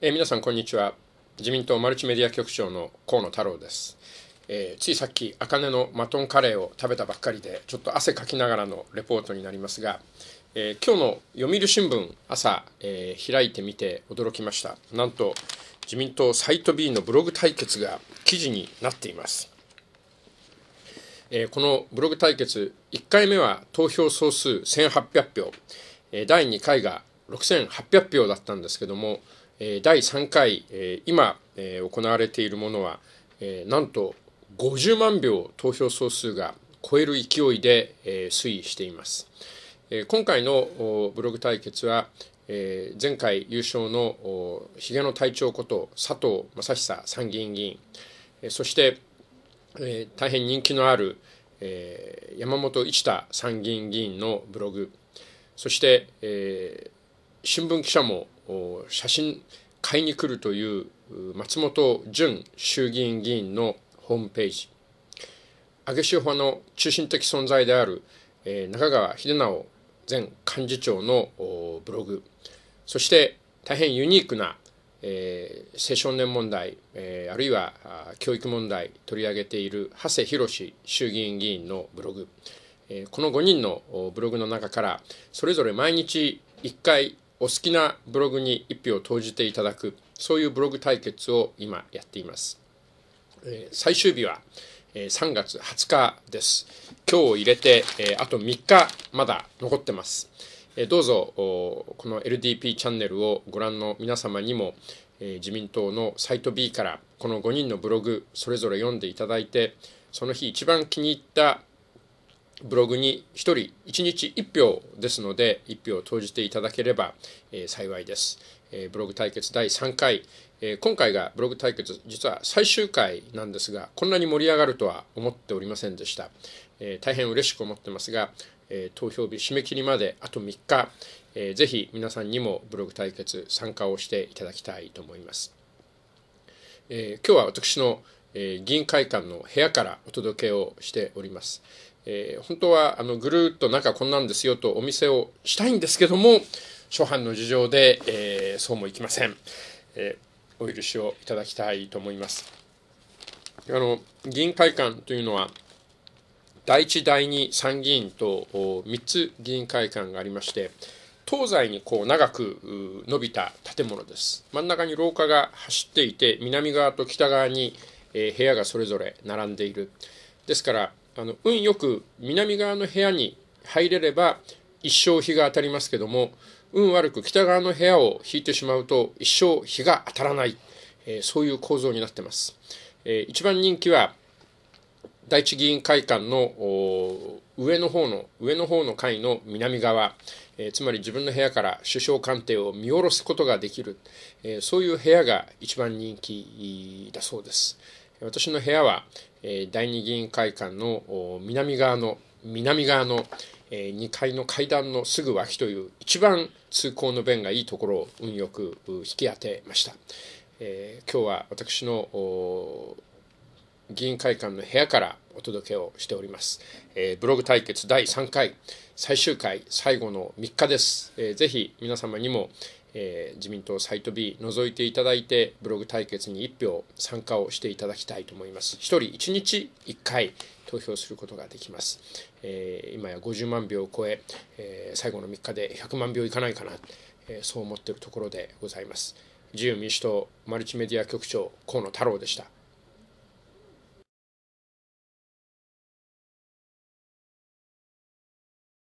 えー、皆さんこんにちは自民党マルチメディア局長の河野太郎です、えー、ついさっき茜のマトンカレーを食べたばっかりでちょっと汗かきながらのレポートになりますが、えー、今日の読売新聞朝、え開いてみて驚きましたなんと自民党サイト B のブログ対決が記事になっています、えこのブログ対決1回目は投票総数1800票、え第2回が6800票だったんですけども第3回、今行われているものは、なんと50万票投票総数が超える勢いで推移しています。今回のブログ対決は、前回優勝のひげの隊長こと佐藤正久参議院議員、そして大変人気のある山本一太参議院議員のブログ、そして新聞記者も写真買いに来るという松本潤衆議院議員のホームページ安倍州派の中心的存在である、え中川秀直前幹事長のブログそして大変ユニークな、え青少年問題、えあるいは教育問題取り上げている長谷博衆議院議員のブログ、えこの5人のブログの中からそれぞれ毎日1回お好きなブログに1票投じていただく、そういうブログ対決を今やっています。えー、最終日は、えー、3月20日です。今日を入れて、えー、あと3日まだ残ってます。えどうぞ、この LDP チャンネルをご覧の皆様にも、え自民党のサイト B からこの5人のブログ、それぞれ読んでいただいて、その日一番気に入ったブログに1人1日1票ですので、1票を投じていただければ、え幸いです、えブログ対決第3回、え今回がブログ対決、実は最終回なんですが、こんなに盛り上がるとは思っておりませんでした。え大変嬉しく思ってますが、え投票日締め切りまであと3日、えぜひ皆さんにもブログ対決参加をしていただきたいと思います。え今日は私の、え議員会館の部屋からお届けをしております。えー、本当はあのぐるっと中こんなんですよとお店をしたいんですけども、初版の事情で、えー、そうもいきません。えー、お許しをいただきたいと思います。あの、議員会館というのは、第1、第2参議院と3つ議員会館がありまして、東西にこう長く伸びた建物です。真ん中に廊下が走っていて、南側と北側に部屋がそれぞれ並んでいる。ですから、あの運よく南側の部屋に入れれば一生日が当たりますけども運悪く北側の部屋を引いてしまうと一生日が当たらない、えー、そういう構造になってます、えー、一番人気は第一議員会館の上の方の上の方の階の南側、えー、つまり自分の部屋から首相官邸を見下ろすことができる、えー、そういう部屋が一番人気だそうです私の部屋は、第二議員会館の南側の南側の、え2階の階段のすぐ脇という一番通行の便がいいところを運よく引き当てました、えー、今日は私の議員会館の部屋からお届けをしております、えー、ブログ対決第3回最終回最後の3日です、えー、ぜひ皆様にも、えー、自民党サイト B 覗いていただいてブログ対決に1票参加をしていただきたいと思います1人1日1回投票することができます、えー、今や50万票を超ええー、最後の3日で100万票いかないかな、えそう思っているところでございます自由民主党マルチメディア局長河野太郎でした